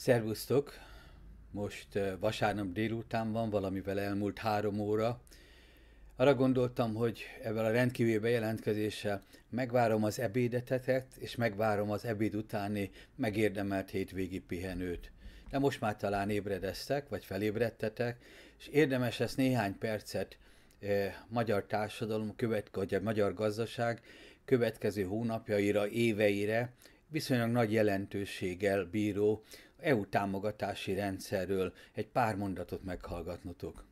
Szervusztok! Most vasárnap délután van, valamivel elmúlt három óra. Arra gondoltam, hogy ebben a rendkívüli bejelentkezéssel megvárom az ebédetetet, és megvárom az ebéd utáni megérdemelt hétvégi pihenőt. De most már talán ébredeztek, vagy felébredtetek, és érdemes ezt néhány percet eh, magyar társadalom, követ, vagy a magyar gazdaság következő hónapjaira, éveire viszonylag nagy jelentőséggel bíró EU támogatási rendszerről egy pár mondatot meghallgatnotok.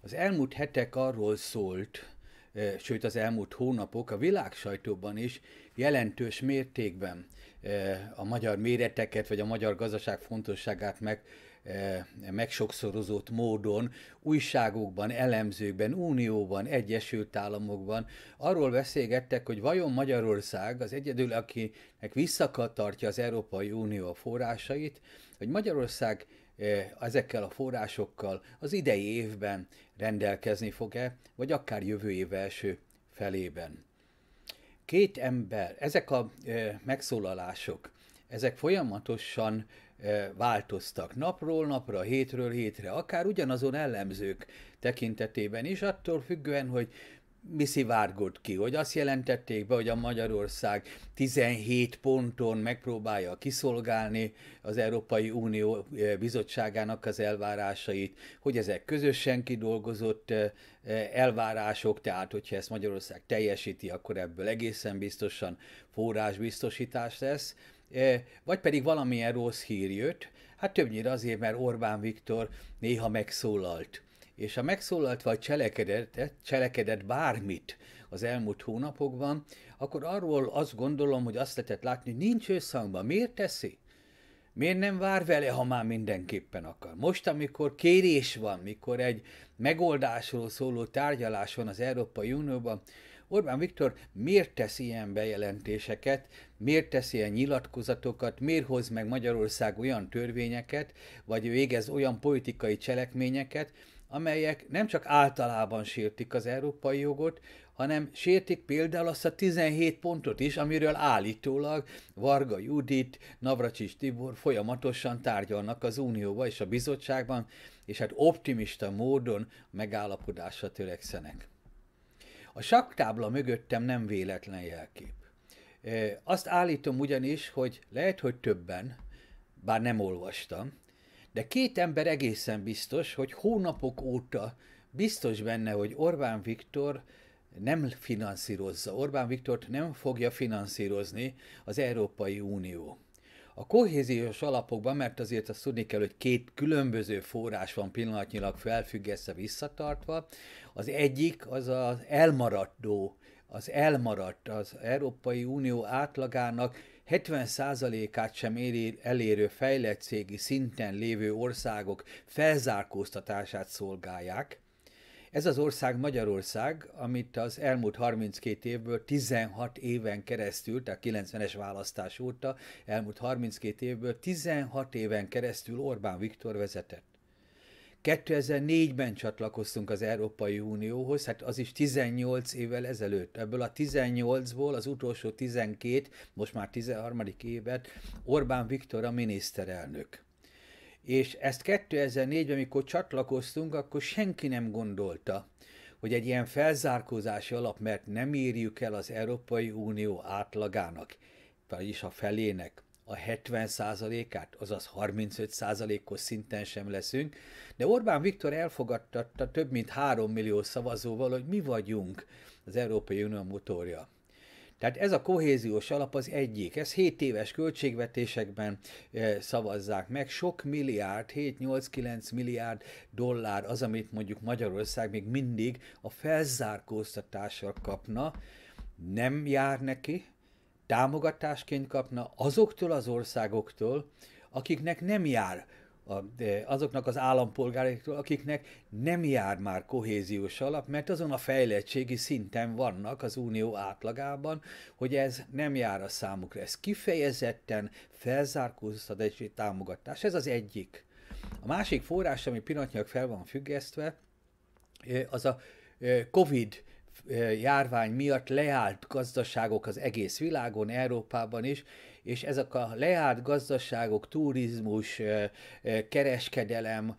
Az elmúlt hetek arról szólt, e, sőt az elmúlt hónapok a világ sajtóban is jelentős mértékben e, a magyar méreteket vagy a magyar gazdaság fontosságát meg Eh, megsokszorozott módon újságokban, elemzőkben, Unióban, Egyesült Államokban arról beszélgettek, hogy vajon Magyarország az egyedül, akinek visszakatartja az Európai Unió a forrásait, hogy Magyarország eh, ezekkel a forrásokkal az idei évben rendelkezni fog-e, vagy akár jövő év első felében. Két ember, ezek a eh, megszólalások, ezek folyamatosan változtak napról napra, hétről hétre, akár ugyanazon ellenzők tekintetében is, attól függően, hogy mi szivárgott ki, hogy azt jelentették be, hogy a Magyarország 17 ponton megpróbálja kiszolgálni az Európai Unió bizottságának az elvárásait, hogy ezek közösen kidolgozott elvárások, tehát hogyha ezt Magyarország teljesíti, akkor ebből egészen biztosan forrásbiztosítás lesz, vagy pedig valamilyen rossz hír jött, hát többnyire azért, mert Orbán Viktor néha megszólalt. És ha megszólalt vagy cselekedett, cselekedett bármit az elmúlt hónapokban, akkor arról azt gondolom, hogy azt lehetett látni, hogy nincs összhangban. Miért teszi? Miért nem vár vele, ha már mindenképpen akar? Most, amikor kérés van, mikor egy megoldásról szóló tárgyalás van az Európai Unióban, Orbán Viktor miért tesz ilyen bejelentéseket, miért tesz ilyen nyilatkozatokat, miért hoz meg Magyarország olyan törvényeket, vagy végez olyan politikai cselekményeket, amelyek nem csak általában sértik az európai jogot, hanem sértik például azt a 17 pontot is, amiről állítólag Varga Judit, Navracsis Tibor folyamatosan tárgyalnak az Unióba és a bizottságban, és hát optimista módon megállapodásra törekszenek. A saktábla mögöttem nem véletlen jelkép. Azt állítom ugyanis, hogy lehet, hogy többen, bár nem olvastam, de két ember egészen biztos, hogy hónapok óta biztos benne, hogy Orbán Viktor nem finanszírozza. Orbán Viktort nem fogja finanszírozni az Európai Unió. A kohéziós alapokban, mert azért azt tudni kell, hogy két különböző forrás van pillanatnyilag felfüggesztve, visszatartva. Az egyik az az elmaradó, az elmaradt, az Európai Unió átlagának 70%-át sem éri, elérő fejlettségi szinten lévő országok felzárkóztatását szolgálják ez az ország Magyarország, amit az elmúlt 32 évből 16 éven keresztül, tehát 90-es választás óta, elmúlt 32 évből 16 éven keresztül Orbán Viktor vezetett. 2004-ben csatlakoztunk az Európai Unióhoz, hát az is 18 évvel ezelőtt. Ebből a 18-ból az utolsó 12, most már 13. évet Orbán Viktor a miniszterelnök és ezt 2004-ben, mikor csatlakoztunk, akkor senki nem gondolta, hogy egy ilyen felzárkózási alap, mert nem írjuk el az Európai Unió átlagának, vagyis a felének, a 70%-át, azaz 35%-os szinten sem leszünk, de Orbán Viktor elfogadtatta több mint 3 millió szavazóval, hogy mi vagyunk az Európai Unió motorja. Tehát ez a kohéziós alap az egyik. Ez 7 éves költségvetésekben e, szavazzák meg. Sok milliárd, 7-8-9 milliárd dollár az, amit mondjuk Magyarország még mindig a felzárkóztatással kapna, nem jár neki, támogatásként kapna azoktól az országoktól, akiknek nem jár a, azoknak az állampolgároknak, akiknek nem jár már kohéziós alap, mert azon a fejlettségi szinten vannak az unió átlagában, hogy ez nem jár a számukra. Ez kifejezetten egy támogatás. Ez az egyik. A másik forrás, ami pillanatnyilag fel van függesztve, az a COVID járvány miatt leállt gazdaságok az egész világon, Európában is, és ezek a leállt gazdaságok, turizmus, kereskedelem,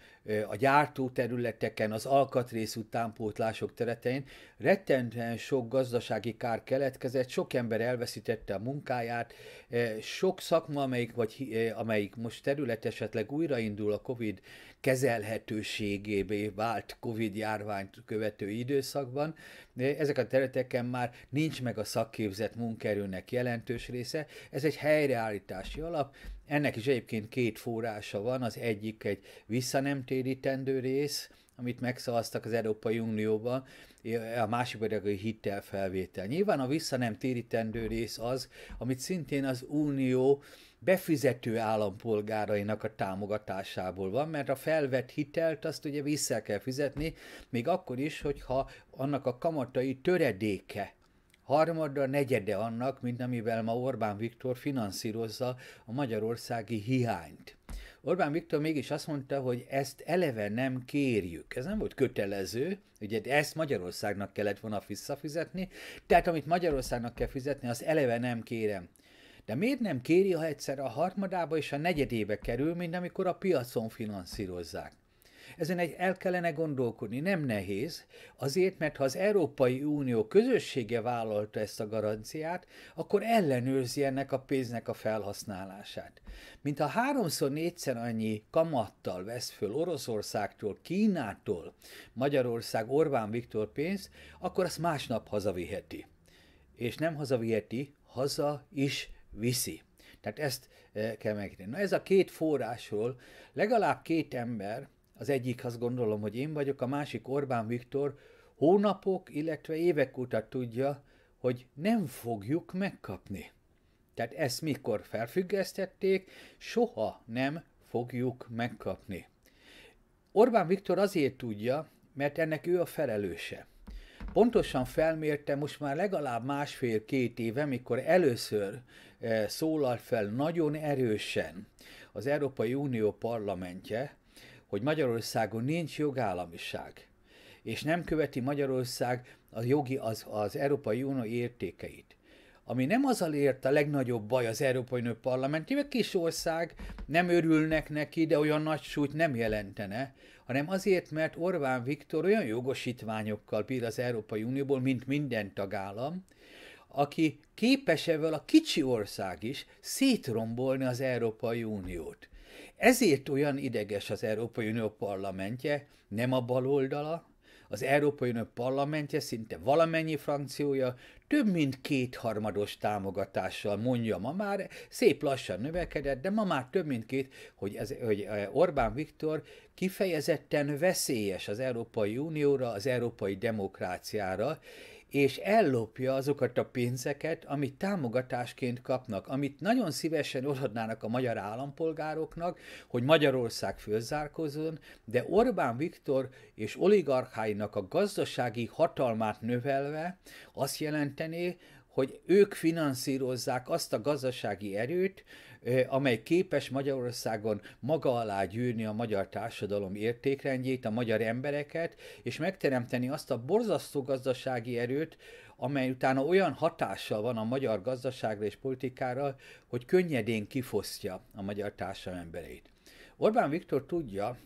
a gyártóterületeken, az alkatrész utánpótlások teretein rettentően sok gazdasági kár keletkezett, sok ember elveszítette a munkáját, sok szakma, amelyik, vagy, amelyik most terület esetleg újraindul a COVID kezelhetőségébe, vált COVID járványt követő időszakban, ezek a területeken már nincs meg a szakképzett munkerőnek jelentős része, ez egy helyreállítási alap, ennek is egyébként két forrása van, az egyik egy visszanemtérítendő rész, amit megszavaztak az Európai Unióban, a másik pedig a hitelfelvétel. Nyilván a visszanemtérítendő rész az, amit szintén az Unió befizető állampolgárainak a támogatásából van, mert a felvett hitelt azt ugye vissza kell fizetni, még akkor is, hogyha annak a kamatai töredéke harmada, negyede annak, mint amivel ma Orbán Viktor finanszírozza a magyarországi hiányt. Orbán Viktor mégis azt mondta, hogy ezt eleve nem kérjük. Ez nem volt kötelező, ugye ezt Magyarországnak kellett volna visszafizetni, tehát amit Magyarországnak kell fizetni, az eleve nem kérem. De miért nem kéri, ha egyszer a harmadába és a negyedébe kerül, mint amikor a piacon finanszírozzák? Ezen egy el kellene gondolkodni, nem nehéz, azért, mert ha az Európai Unió közössége vállalta ezt a garanciát, akkor ellenőrzi ennek a pénznek a felhasználását. Mint a háromszor négyszer annyi kamattal vesz föl Oroszországtól, Kínától Magyarország Orbán Viktor pénzt, akkor azt másnap hazaviheti. És nem hazaviheti, haza is viszi. Tehát ezt eh, kell megtenni. Na ez a két forrásról legalább két ember, az egyik azt gondolom, hogy én vagyok, a másik Orbán Viktor hónapok, illetve évek óta tudja, hogy nem fogjuk megkapni. Tehát ezt mikor felfüggesztették, soha nem fogjuk megkapni. Orbán Viktor azért tudja, mert ennek ő a felelőse. Pontosan felmérte most már legalább másfél-két éve, mikor először eh, szólalt fel nagyon erősen az Európai Unió parlamentje, hogy Magyarországon nincs jogállamiság, és nem követi Magyarország a jogi, az, az Európai Unió értékeit. Ami nem az ért a legnagyobb baj az Európai Unió mert kis ország, nem örülnek neki, de olyan nagy súlyt nem jelentene, hanem azért, mert Orbán Viktor olyan jogosítványokkal bír az Európai Unióból, mint minden tagállam, aki képes ebből a kicsi ország is szétrombolni az Európai Uniót. Ezért olyan ideges az Európai Unió parlamentje, nem a baloldala, az Európai Unió parlamentje szinte valamennyi frakciója több mint kétharmados támogatással mondja ma már, szép lassan növekedett, de ma már több mint két, hogy, ez, hogy eh, Orbán Viktor kifejezetten veszélyes az Európai Unióra, az európai demokráciára, és ellopja azokat a pénzeket, amit támogatásként kapnak, amit nagyon szívesen odaadnának a magyar állampolgároknak, hogy Magyarország fölzárkozzon, de Orbán Viktor és oligarcháinak a gazdasági hatalmát növelve azt jelentené, hogy ők finanszírozzák azt a gazdasági erőt, amely képes Magyarországon maga alá gyűrni a magyar társadalom értékrendjét, a magyar embereket, és megteremteni azt a borzasztó gazdasági erőt, amely utána olyan hatással van a magyar gazdaságra és politikára, hogy könnyedén kifosztja a magyar társadalom embereit. Orbán Viktor tudja,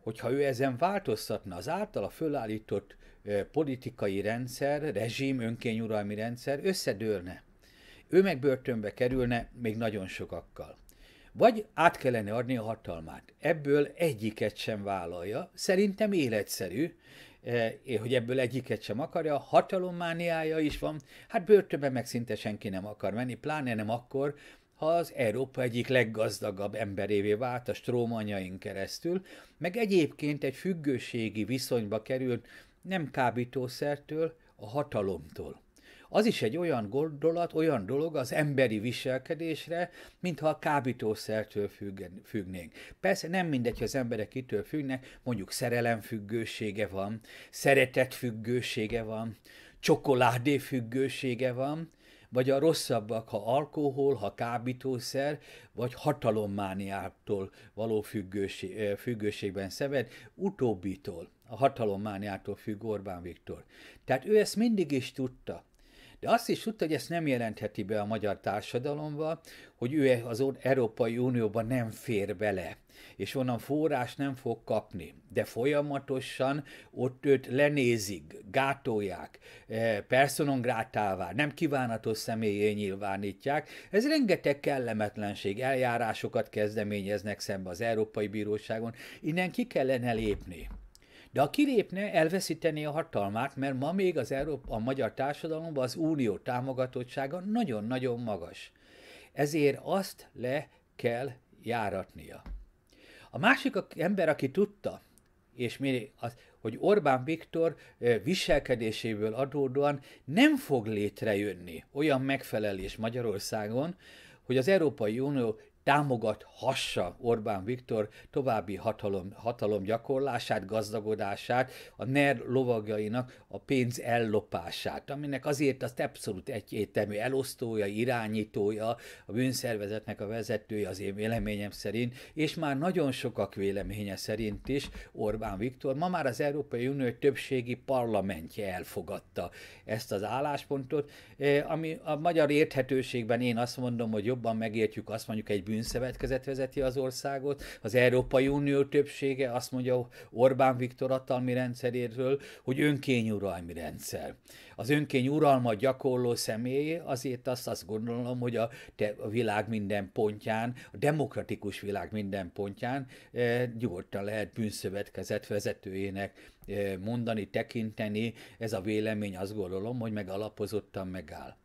hogy ha ő ezen változtatna az általa fölállított politikai rendszer, rezsim, önkényuralmi rendszer összedőlne ő meg börtönbe kerülne még nagyon sokakkal. Vagy át kellene adni a hatalmát. Ebből egyiket sem vállalja, szerintem életszerű, eh, hogy ebből egyiket sem akarja, hatalommániája is van, hát börtönbe meg szinte senki nem akar menni, pláne nem akkor, ha az Európa egyik leggazdagabb emberévé vált a strómanjain keresztül, meg egyébként egy függőségi viszonyba került nem kábítószertől, a hatalomtól az is egy olyan gondolat, olyan dolog az emberi viselkedésre, mintha a kábítószertől függen, függnénk. Persze nem mindegy, hogy az emberek itől függnek, mondjuk szerelm-függősége van, szeretet-függősége van, csokoládé-függősége van, vagy a rosszabbak, ha alkohol, ha kábítószer, vagy hatalommániától való függőség, függőségben szenved, utóbbitól, a hatalommániától függ Orbán Viktor. Tehát ő ezt mindig is tudta. De azt is tudta, hogy ezt nem jelentheti be a magyar társadalomba, hogy ő e- az Európai Unióban nem fér bele, és onnan forrás nem fog kapni. De folyamatosan ott őt lenézik, gátolják, e, personongrátává, nem kívánatos személyé nyilvánítják. Ez rengeteg kellemetlenség, eljárásokat kezdeményeznek szembe az Európai Bíróságon. Innen ki kellene lépni. De ha kilépne, elveszítené a hatalmát, mert ma még az Európa, a magyar társadalomban az unió támogatottsága nagyon-nagyon magas. Ezért azt le kell járatnia. A másik ember, aki tudta, és mi az, hogy Orbán Viktor viselkedéséből adódóan nem fog létrejönni olyan megfelelés Magyarországon, hogy az Európai Unió támogathassa Orbán Viktor további hatalom, hatalom gyakorlását, gazdagodását, a NER lovagjainak a pénz ellopását, aminek azért az abszolút egyértelmű elosztója, irányítója, a bűnszervezetnek a vezetője az én véleményem szerint, és már nagyon sokak véleménye szerint is Orbán Viktor, ma már az Európai Unió többségi parlamentje elfogadta ezt az álláspontot, eh, ami a magyar érthetőségben én azt mondom, hogy jobban megértjük, azt mondjuk egy bűn bűnszövetkezet vezeti az országot, az Európai Unió többsége azt mondja Orbán Viktor hatalmi rendszeréről, hogy önkényuralmi rendszer. Az önkény uralma gyakorló személy azért azt, azt gondolom, hogy a, te, a világ minden pontján, a demokratikus világ minden pontján e, nyugodtan lehet bűnszövetkezet vezetőjének e, mondani, tekinteni. Ez a vélemény azt gondolom, hogy megalapozottan megáll.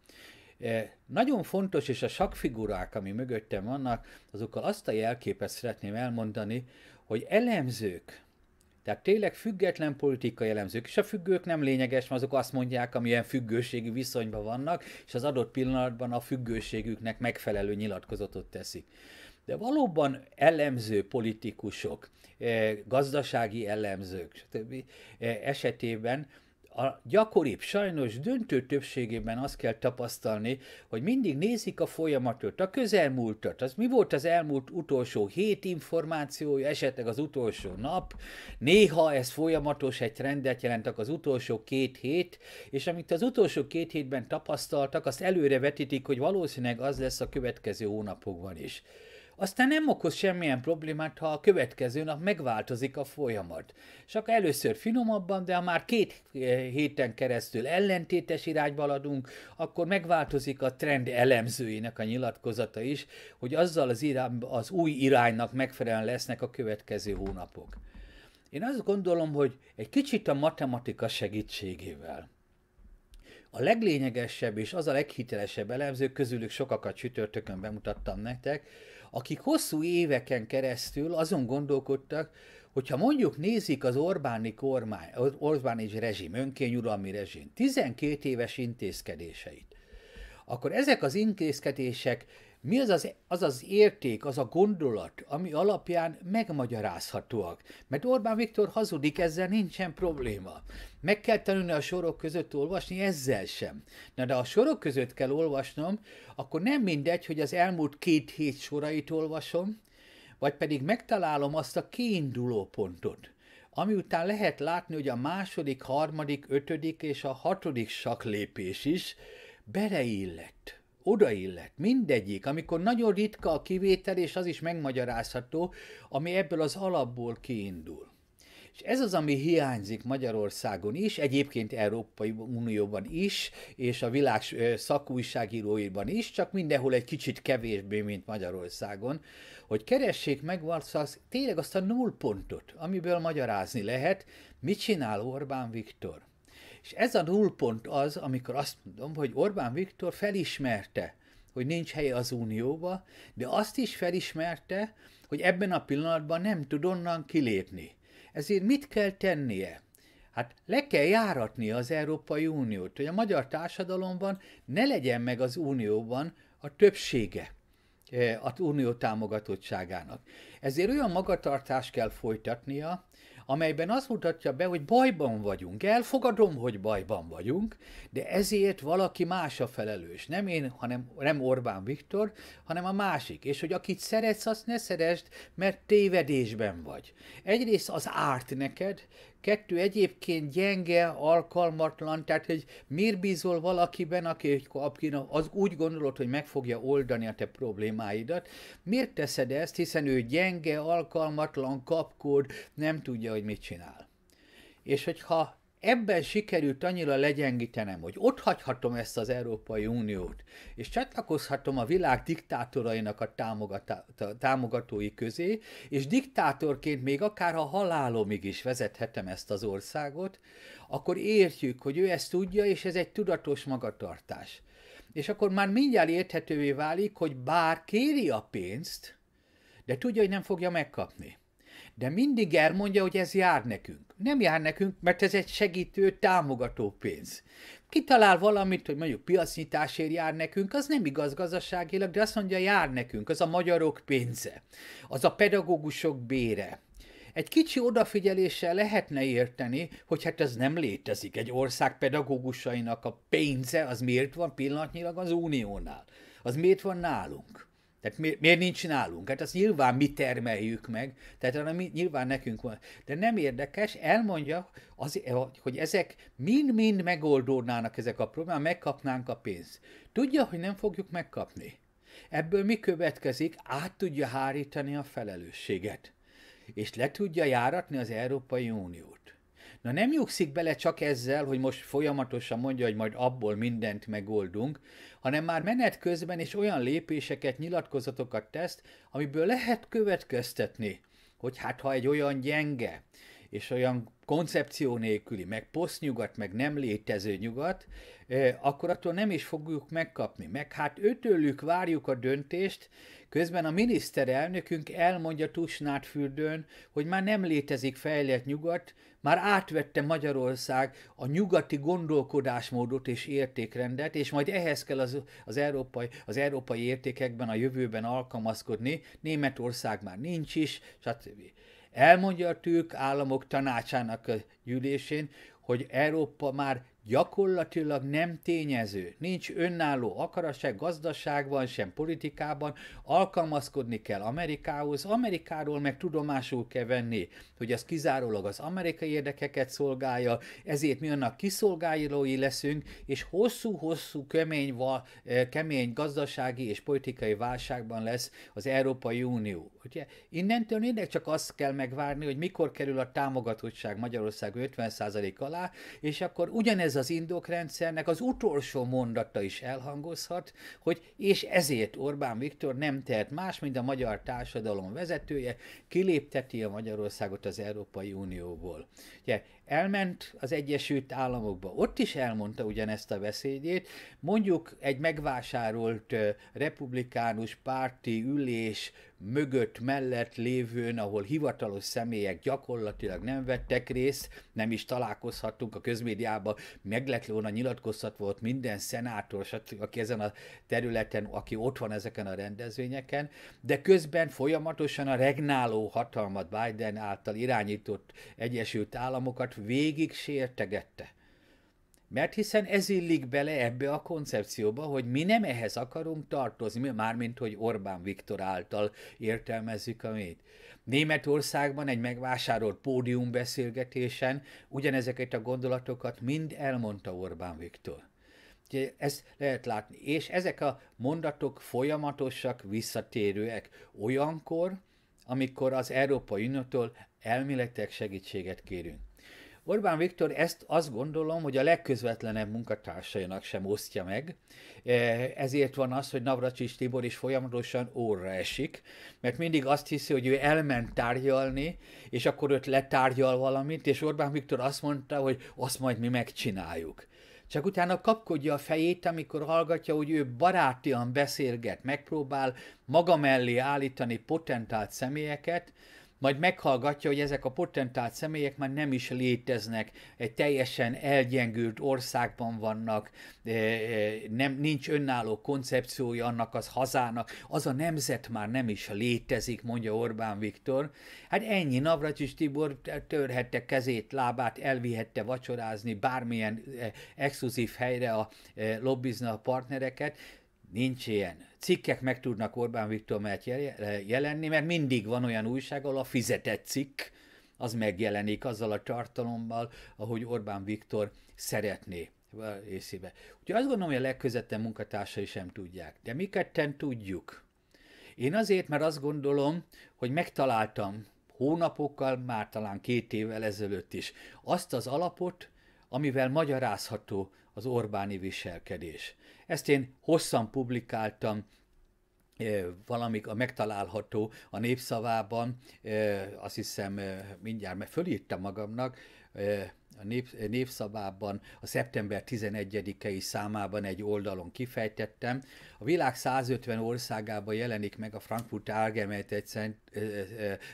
Eh, nagyon fontos, és a sakfigurák, ami mögöttem vannak, azokkal azt a jelképet szeretném elmondani, hogy elemzők, tehát tényleg független politikai elemzők, és a függők nem lényeges, mert azok azt mondják, amilyen függőségi viszonyban vannak, és az adott pillanatban a függőségüknek megfelelő nyilatkozatot teszik. De valóban elemző politikusok, eh, gazdasági elemzők stb. Eh, esetében a gyakoribb, sajnos döntő többségében azt kell tapasztalni, hogy mindig nézik a folyamatot, a közelmúltat, az mi volt az elmúlt utolsó hét információja, esetleg az utolsó nap, néha ez folyamatos egy trendet jelentek az utolsó két hét, és amit az utolsó két hétben tapasztaltak, azt előre vetítik, hogy valószínűleg az lesz a következő hónapokban is aztán nem okoz semmilyen problémát, ha a következő nap megváltozik a folyamat. Csak először finomabban, de ha már két eh, héten keresztül ellentétes irányba haladunk, akkor megváltozik a trend elemzőinek a nyilatkozata is, hogy azzal az, irány, az új iránynak megfelelően lesznek a következő hónapok. Én azt gondolom, hogy egy kicsit a matematika segítségével a leglényegesebb és az a leghitelesebb elemzők közülük sokakat csütörtökön bemutattam nektek, akik hosszú éveken keresztül azon gondolkodtak, hogyha mondjuk nézik az Orbáni kormány, az Orbáni rezsim, önkényuralmi rezsim 12 éves intézkedéseit, akkor ezek az intézkedések mi az az, az az érték, az a gondolat, ami alapján megmagyarázhatóak? Mert Orbán Viktor hazudik, ezzel nincsen probléma. Meg kell tanulni a sorok között olvasni, ezzel sem. Na de a sorok között kell olvasnom, akkor nem mindegy, hogy az elmúlt két hét sorait olvasom, vagy pedig megtalálom azt a kiinduló pontot ami után lehet látni, hogy a második, harmadik, ötödik és a hatodik saklépés is beleillett odaillett, mindegyik, amikor nagyon ritka a kivétel, és az is megmagyarázható, ami ebből az alapból kiindul. És ez az, ami hiányzik Magyarországon is, egyébként Európai Unióban is, és a világ szakújságíróiban is, csak mindenhol egy kicsit kevésbé, mint Magyarországon, hogy keressék meg az, tényleg azt a nullpontot, amiből magyarázni lehet, mit csinál Orbán Viktor. És ez a nullpont az, amikor azt mondom, hogy Orbán Viktor felismerte, hogy nincs helye az unióba, de azt is felismerte, hogy ebben a pillanatban nem tud onnan kilépni. Ezért mit kell tennie? Hát le kell járatni az Európai Uniót, hogy a magyar társadalomban ne legyen meg az unióban a többsége eh, az unió támogatottságának. Ezért olyan magatartást kell folytatnia, amelyben azt mutatja be, hogy bajban vagyunk. Elfogadom, hogy bajban vagyunk, de ezért valaki más a felelős. Nem én, hanem nem Orbán Viktor, hanem a másik. És hogy akit szeretsz, azt ne szeresd, mert tévedésben vagy. Egyrészt az árt neked, kettő egyébként gyenge, alkalmatlan, tehát hogy miért bízol valakiben, aki az úgy gondolod, hogy meg fogja oldani a te problémáidat, miért teszed ezt, hiszen ő gyenge, alkalmatlan, kapkod, nem tudja, hogy mit csinál. És hogyha ebben sikerült annyira legyengítenem, hogy ott hagyhatom ezt az Európai Uniót, és csatlakozhatom a világ diktátorainak a támogatói közé, és diktátorként még akár a halálomig is vezethetem ezt az országot, akkor értjük, hogy ő ezt tudja, és ez egy tudatos magatartás. És akkor már mindjárt érthetővé válik, hogy bár kéri a pénzt, de tudja, hogy nem fogja megkapni de mindig elmondja, hogy ez jár nekünk. Nem jár nekünk, mert ez egy segítő, támogató pénz. Kitalál valamit, hogy mondjuk piacnyitásért jár nekünk, az nem igaz gazdaságilag, de azt mondja, jár nekünk, az a magyarok pénze, az a pedagógusok bére, egy kicsi odafigyeléssel lehetne érteni, hogy hát ez nem létezik. Egy ország pedagógusainak a pénze az miért van pillanatnyilag az uniónál? Az miért van nálunk? Tehát miért, miért nincs nálunk? Hát azt nyilván mi termeljük meg, tehát hanem nyilván nekünk van. De nem érdekes, elmondja, az, hogy ezek mind-mind megoldódnának ezek a problémák, megkapnánk a pénzt. Tudja, hogy nem fogjuk megkapni. Ebből mi következik? Át tudja hárítani a felelősséget. És le tudja járatni az Európai Uniót. Na nem nyugszik bele csak ezzel, hogy most folyamatosan mondja, hogy majd abból mindent megoldunk, hanem már menet közben is olyan lépéseket, nyilatkozatokat tesz, amiből lehet következtetni, hogy hát ha egy olyan gyenge, és olyan koncepció nélküli, meg posztnyugat, meg nem létező nyugat, akkor attól nem is fogjuk megkapni. Meg hát őtőlük várjuk a döntést, közben a miniszterelnökünk elmondja Tusnádfürdőn, hogy már nem létezik fejlett nyugat, már átvette Magyarország a nyugati gondolkodásmódot és értékrendet, és majd ehhez kell az, az, európai, az európai értékekben a jövőben alkalmazkodni. Németország már nincs is, stb. Elmondja a türk államok tanácsának a gyűlésén, hogy Európa már gyakorlatilag nem tényező, nincs önálló akara se gazdaságban, sem politikában, alkalmazkodni kell Amerikához, Amerikáról meg tudomásul kell venni, hogy az kizárólag az amerikai érdekeket szolgálja, ezért mi annak kiszolgálói leszünk, és hosszú-hosszú kemény, eh, kemény gazdasági és politikai válságban lesz az Európai Unió. Ugye? Innentől mindig csak azt kell megvárni, hogy mikor kerül a támogatottság Magyarország 50% alá, és akkor ugyanez az indokrendszernek az utolsó mondata is elhangozhat, hogy és ezért Orbán Viktor nem tehet más, mint a magyar társadalom vezetője, kilépteti a Magyarországot az Európai Unióból. Ugye Elment az Egyesült Államokba, ott is elmondta ugyanezt a beszédét. Mondjuk egy megvásárolt republikánus párti ülés mögött, mellett lévőn, ahol hivatalos személyek gyakorlatilag nem vettek részt, nem is találkozhattunk a közmédiában, meg lett volna nyilatkoztatva volt minden szenátor, aki ezen a területen, aki ott van ezeken a rendezvényeken, de közben folyamatosan a regnáló hatalmat Biden által irányított Egyesült Államokat végig sértegette. Mert hiszen ez illik bele ebbe a koncepcióba, hogy mi nem ehhez akarunk tartozni, mármint, hogy Orbán Viktor által értelmezzük a mét. Németországban egy megvásárolt pódiumbeszélgetésen ugyanezeket a gondolatokat mind elmondta Orbán Viktor. ezt lehet látni. És ezek a mondatok folyamatosak, visszatérőek olyankor, amikor az Európai Uniótól elméletek segítséget kérünk. Orbán Viktor ezt azt gondolom, hogy a legközvetlenebb munkatársainak sem osztja meg, e, ezért van az, hogy Navracsics Tibor is folyamatosan óra esik, mert mindig azt hiszi, hogy ő elment tárgyalni, és akkor őt letárgyal valamit, és Orbán Viktor azt mondta, hogy azt majd mi megcsináljuk csak utána kapkodja a fejét, amikor hallgatja, hogy ő barátian beszélget, megpróbál maga mellé állítani potentált személyeket, majd meghallgatja, hogy ezek a potentált személyek már nem is léteznek, egy teljesen elgyengült országban vannak, e, e, nem, nincs önálló koncepciója annak az hazának, az a nemzet már nem is létezik, mondja Orbán Viktor. Hát ennyi, Navracsis Tibor törhette kezét, lábát, elvihette vacsorázni bármilyen e, exkluzív helyre a lobbizna a partnereket, nincs ilyen cikkek meg tudnak Orbán Viktor mellett jelenni, mert mindig van olyan újság, ahol a fizetett cikk, az megjelenik azzal a tartalommal, ahogy Orbán Viktor szeretné észébe. Úgyhogy azt gondolom, hogy a legközetebb munkatársai sem tudják, de mi ketten tudjuk. Én azért, mert azt gondolom, hogy megtaláltam hónapokkal, már talán két évvel ezelőtt is azt az alapot, amivel magyarázható az Orbáni viselkedés. Ezt én hosszan publikáltam valamik a megtalálható a népszavában, azt hiszem mindjárt, mert fölírtam magamnak, a nép, népszavában a szeptember 11-i számában egy oldalon kifejtettem. A világ 150 országában jelenik meg a Frankfurt Allgemeine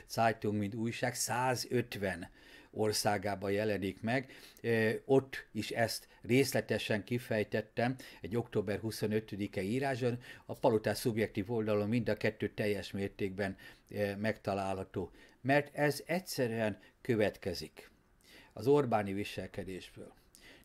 Zeitung, mint újság, 150 országában jelenik meg. Ott is ezt részletesen kifejtettem egy október 25-e íráson. A palotás szubjektív oldalon mind a kettő teljes mértékben megtalálható, mert ez egyszerűen következik az Orbáni viselkedésből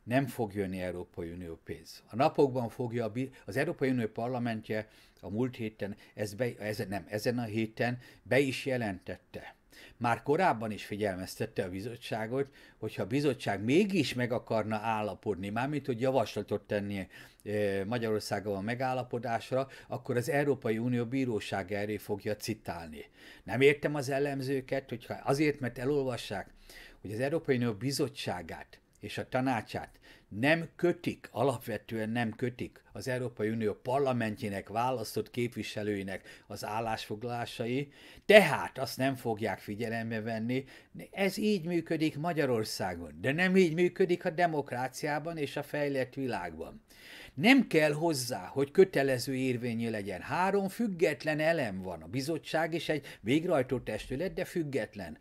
nem fog jönni Európai Unió pénz. A napokban fogja az Európai Unió parlamentje a múlt héten, ez be, ezen, nem, ezen a héten be is jelentette, már korábban is figyelmeztette a bizottságot, hogyha a bizottság mégis meg akarna állapodni, mármint hogy javaslatot tenni eh, Magyarországgal a megállapodásra, akkor az Európai Unió bíróság erre fogja citálni. Nem értem az elemzőket, hogyha azért, mert elolvassák, hogy az Európai Unió bizottságát és a tanácsát nem kötik, alapvetően nem kötik az Európai Unió parlamentjének választott képviselőinek az állásfoglalásai, tehát azt nem fogják figyelembe venni. Ez így működik Magyarországon, de nem így működik a demokráciában és a fejlett világban. Nem kell hozzá, hogy kötelező érvényű legyen. Három független elem van, a bizottság és egy végrehajtó testület, de független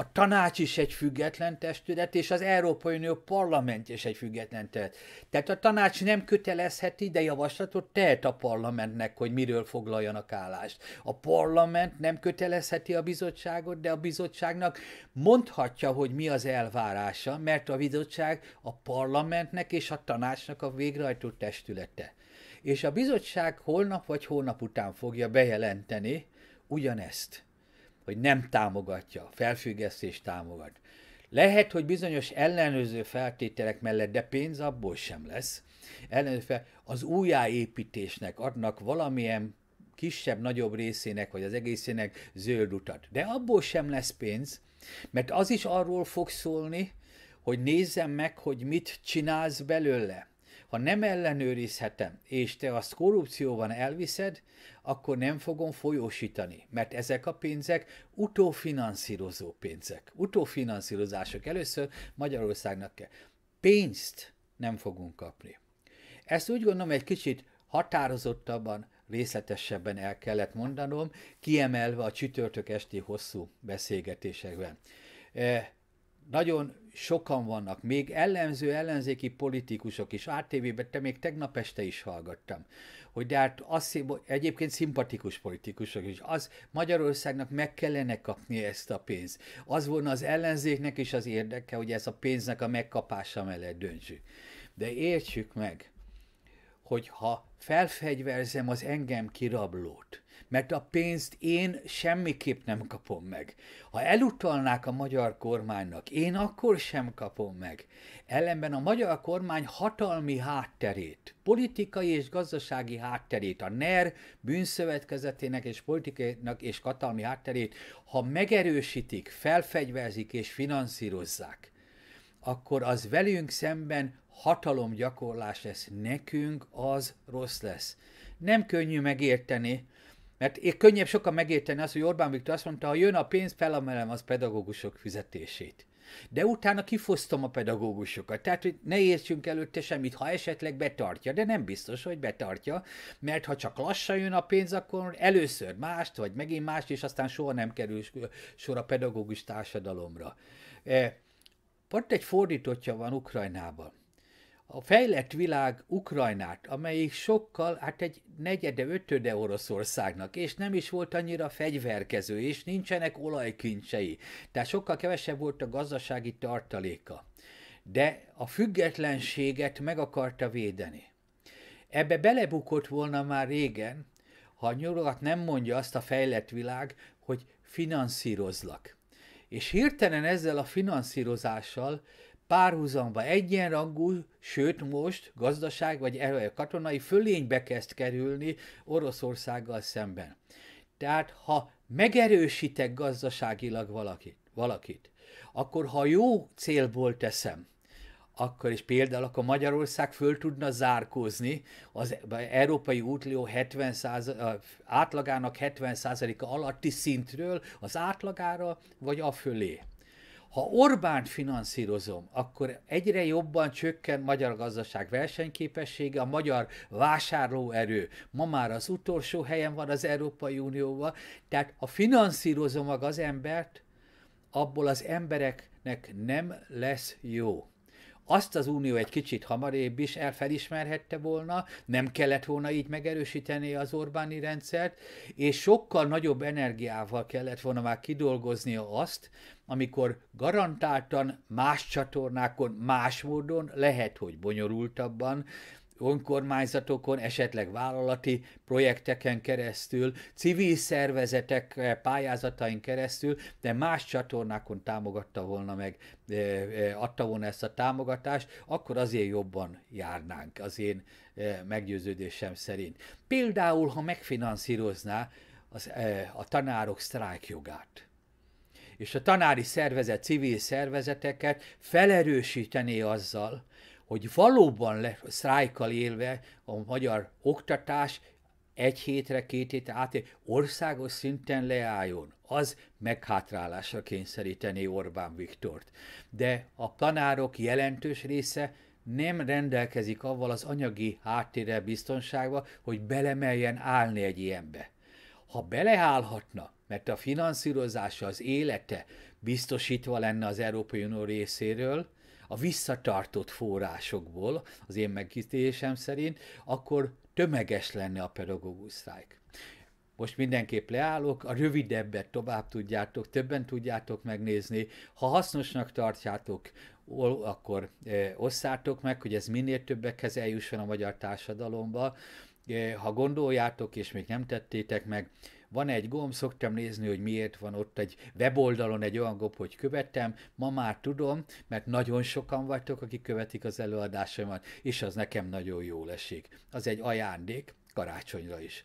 a tanács is egy független testület, és az Európai Unió parlament is egy független testület. Tehát a tanács nem kötelezheti, de javaslatot tehet a parlamentnek, hogy miről foglaljanak állást. A parlament nem kötelezheti a bizottságot, de a bizottságnak mondhatja, hogy mi az elvárása, mert a bizottság a parlamentnek és a tanácsnak a végrehajtó testülete. És a bizottság holnap vagy hónap után fogja bejelenteni ugyanezt hogy nem támogatja, felfüggesztés támogat. Lehet, hogy bizonyos ellenőrző feltételek mellett, de pénz abból sem lesz. Ellenőrző az újjáépítésnek adnak valamilyen kisebb-nagyobb részének, vagy az egészének zöld utat. De abból sem lesz pénz, mert az is arról fog szólni, hogy nézzem meg, hogy mit csinálsz belőle. Ha nem ellenőrizhetem, és te azt korrupcióban elviszed, akkor nem fogom folyósítani, mert ezek a pénzek utófinanszírozó pénzek. Utófinanszírozások először Magyarországnak kell. Pénzt nem fogunk kapni. Ezt úgy gondolom egy kicsit határozottabban, részletesebben el kellett mondanom, kiemelve a csütörtök esti hosszú beszélgetésekben. Eh, nagyon sokan vannak, még ellenző ellenzéki politikusok is, ATV-ben, te még tegnap este is hallgattam, hogy de hát az, egyébként szimpatikus politikusok is, az Magyarországnak meg kellene kapni ezt a pénzt. Az volna az ellenzéknek is az érdeke, hogy ez a pénznek a megkapása mellett döntsük. De értsük meg, hogy ha felfegyverzem az engem kirablót, mert a pénzt én semmiképp nem kapom meg. Ha elutalnák a magyar kormánynak, én akkor sem kapom meg. Ellenben a magyar kormány hatalmi hátterét, politikai és gazdasági hátterét, a NER bűnszövetkezetének és politikainak és katalmi hátterét, ha megerősítik, felfegyverzik és finanszírozzák, akkor az velünk szemben hatalomgyakorlás lesz, nekünk az rossz lesz. Nem könnyű megérteni, mert én könnyebb sokan megérteni azt, hogy Orbán Viktor azt mondta, ha jön a pénz, felemelem az pedagógusok fizetését. De utána kifosztom a pedagógusokat. Tehát, hogy ne értsünk előtte semmit, ha esetleg betartja, de nem biztos, hogy betartja, mert ha csak lassan jön a pénz, akkor először mást, vagy megint mást, és aztán soha nem kerül sor a pedagógus társadalomra. E, pont egy fordítottja van Ukrajnában a fejlett világ Ukrajnát, amelyik sokkal, hát egy negyede, ötöde Oroszországnak, és nem is volt annyira fegyverkező, és nincsenek olajkincsei, tehát sokkal kevesebb volt a gazdasági tartaléka. De a függetlenséget meg akarta védeni. Ebbe belebukott volna már régen, ha a nyugat nem mondja azt a fejlett világ, hogy finanszírozlak. És hirtelen ezzel a finanszírozással párhuzamba egyenrangú, sőt most gazdaság vagy katonai fölénybe kezd kerülni Oroszországgal szemben. Tehát ha megerősítek gazdaságilag valakit, valakit akkor ha jó célból teszem, akkor is például akkor Magyarország föl tudna zárkózni az Európai Útlió 70 átlagának 70%-a alatti szintről az átlagára, vagy a fölé. Ha Orbán finanszírozom, akkor egyre jobban csökken magyar gazdaság versenyképessége, a magyar vásárlóerő ma már az utolsó helyen van az Európai Unióval, tehát ha finanszírozom az embert, abból az embereknek nem lesz jó azt az Unió egy kicsit hamarébb is elfelismerhette volna, nem kellett volna így megerősíteni az Orbáni rendszert, és sokkal nagyobb energiával kellett volna már kidolgoznia azt, amikor garantáltan más csatornákon, más módon, lehet, hogy bonyolultabban, önkormányzatokon, esetleg vállalati projekteken keresztül, civil szervezetek pályázatain keresztül, de más csatornákon támogatta volna meg, eh, eh, adta volna ezt a támogatást, akkor azért jobban járnánk az én eh, meggyőződésem szerint. Például, ha megfinanszírozná az, a tanárok sztrájkjogát és a tanári szervezet, civil szervezeteket felerősítené azzal, hogy valóban le, sztrájkkal élve a magyar oktatás egy hétre, két hétre át országos szinten leálljon. Az meghátrálásra kényszerítené Orbán Viktort. De a tanárok jelentős része nem rendelkezik avval az anyagi háttérre biztonságba, hogy belemeljen állni egy ilyenbe. Ha beleállhatna, mert a finanszírozása, az élete biztosítva lenne az Európai Unió részéről, a visszatartott forrásokból, az én megítélésem szerint, akkor tömeges lenne a pedagógus sztrájk. Most mindenképp leállok, a rövidebbet tovább tudjátok, többen tudjátok megnézni. Ha hasznosnak tartjátok, akkor e, osszátok meg, hogy ez minél többekhez eljusson a magyar társadalomba. E, ha gondoljátok, és még nem tettétek meg, van egy gomb, szoktam nézni, hogy miért van ott egy weboldalon egy olyan gomb, hogy követtem. Ma már tudom, mert nagyon sokan vagytok, akik követik az előadásaimat, és az nekem nagyon jól esik. Az egy ajándék karácsonyra is.